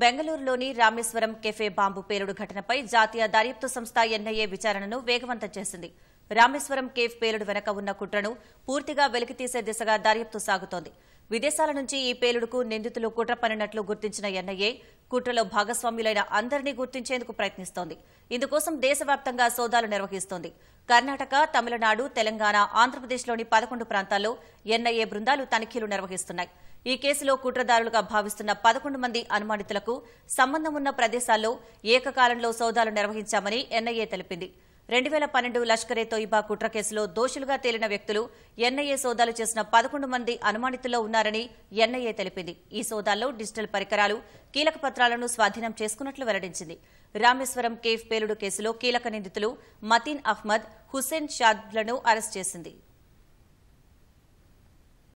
బెంగళూరులోని Rameswaram cafe bomb పేలుడు ఘటనపై జాతీయ దర్యాప్తు సంస్థ ఎన్ఐఏ విచారణను వేగవంతం చేసింది రామేశ్వరం కేఫ్ పేలుడు వెనక ఉన్న కుట్రను పూర్తిగా వెలికితీసే దిశగా దర్యాప్తు సాగుతోంది విదేశాల నుంచి ఈ పేలుడుకు నిందితులు కుట్ర పనినట్లు గుర్తించిన ఎన్ఐఏ కుట్రలో భాగస్వామ్యులైన అందరినీ గుర్తించేందుకు ప్రయత్నిస్తోంది ఇందుకోసం దేశవ్యాప్తంగా సోదాలు నిర్వహిస్తోంది కర్ణాటక తమిళనాడు తెలంగాణ ఆంధ్రప్రదేశ్లోని పదకొండు ప్రాంతాల్లో ఎన్ఐఏ బృందాలు తనిఖీలు నిర్వహిస్తున్నాయి ఈ కేసులో కుట్రదారులుగా భావిస్తున్న పదకొండు మంది అనుమానితులకు సంబంధం ఉన్న ప్రదేశాల్లో ఏకకాలంలో సోదాలు నిర్వహించామని ఎన్ఐఏ తెలిపింది రెండు వేల పన్నెండు లష్కరే తోయిబా కుట్ర కేసులో దోషులుగా తేలిన వ్యక్తులు ఎన్ఐఏ సోదాలు చేసిన పదకొండు మంది అనుమానితుల్లో ఉన్నారని ఎన్ఐఏ తెలిపింది ఈ సోదాల్లో డిజిటల్ పరికరాలు కీలక పత్రాలను స్వాధీనం చేసుకున్నట్లు వెల్లడించింది రామేశ్వరం కేఫ్ పేలుడు కేసులో కీలక నిందితులు మతీన్ అహ్మద్ హుసేన్ షాద్లను అరెస్ట్ చేసింది